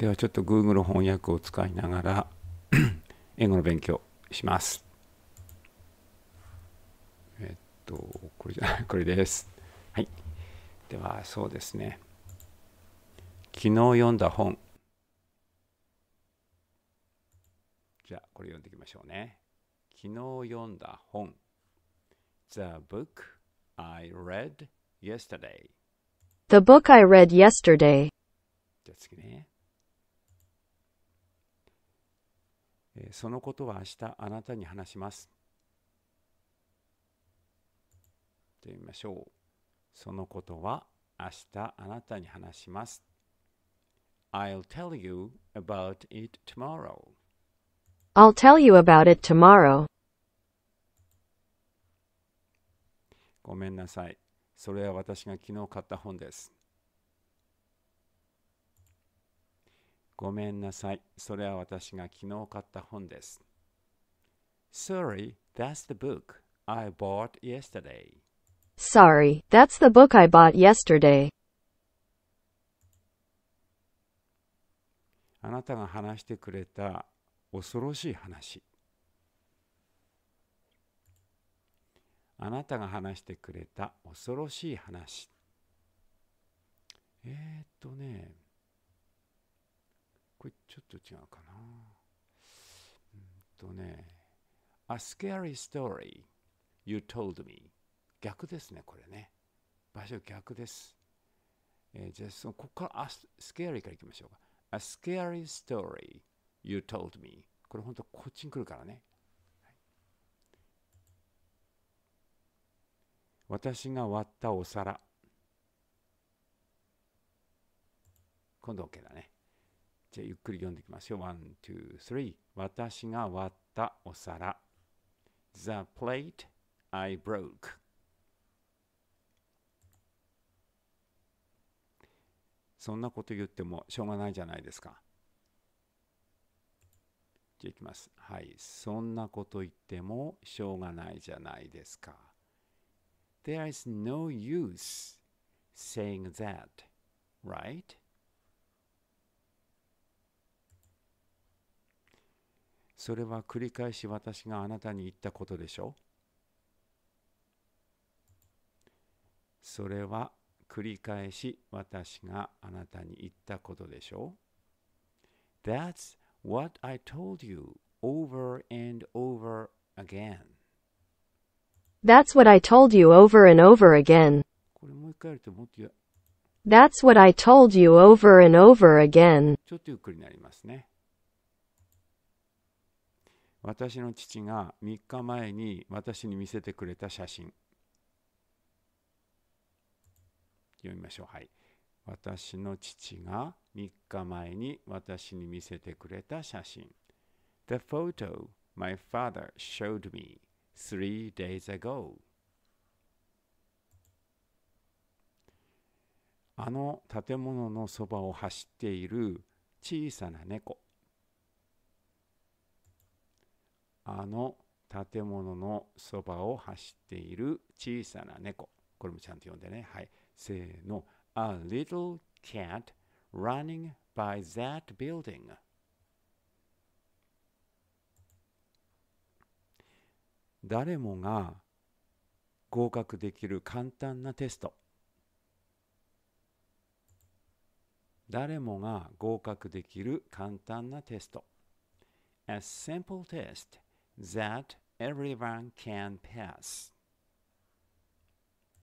ではちょっと Google 翻訳を使いながら 英語の勉強します。えっと、これじゃない、これです。はい。では、そうですね。昨日読んだ本。じゃあ、これ読んでいきましょうね。昨日読んだ本。The book I read yesterday. The book I read yesterday. じゃ次ね。そのことは明日あなたに話します。と言いましょう。そのことは明日あなたに話します。I'll tell you about it tomorrow. I'll tell you about it tomorrow. ごめんなさい。それは私が昨日買った本です。ごめんなさい。それは私が昨日買った本です。Sorry, that's the book I bought yesterday. Sorry, that's the book I bought yesterday. あなたが話してくれた恐ろしい話。あなたが話してくれた恐ろしい話。えー、っとね。これちょっと違うかな。うんとね、A scary story you told me 逆ですね、これね。場所逆です。えー、じゃあここから A scary からいきましょうか。A scary story you told me これ本当こっちに来るからね。私が割ったお皿。今度 OK だね。じゃあゆっくり読んでいきますよ。One, two, three. 私が割ったお皿。The plate I broke. そんなこと言ってもしょうがないじゃないですか。じゃあいきます。はい。そんなこと言ってもしょうがないじゃないですか。There is no use saying that, right? それは繰り返し私があなたに言ったことでしょそれは繰り返し私があなたに言ったことでしょ That's what I told you over and over again. That's what I told you over and over again. That's what I told you over and over again. ちょっとゆっくりになりますね。私の父が3日前に私に見せてくれた写真読みましょうはい私の父が3日前に私に見せてくれた写真 The photo my father showed me three days ago あの建物のそばを走っている小さな猫あの建物のそばを走っている小さな猫。これもちゃんと読んでね。はい。せーの。A little cat running by that building. 誰もが合格できる簡単なテスト。誰もが合格できる簡単なテスト。A simple test. that everyone can pass.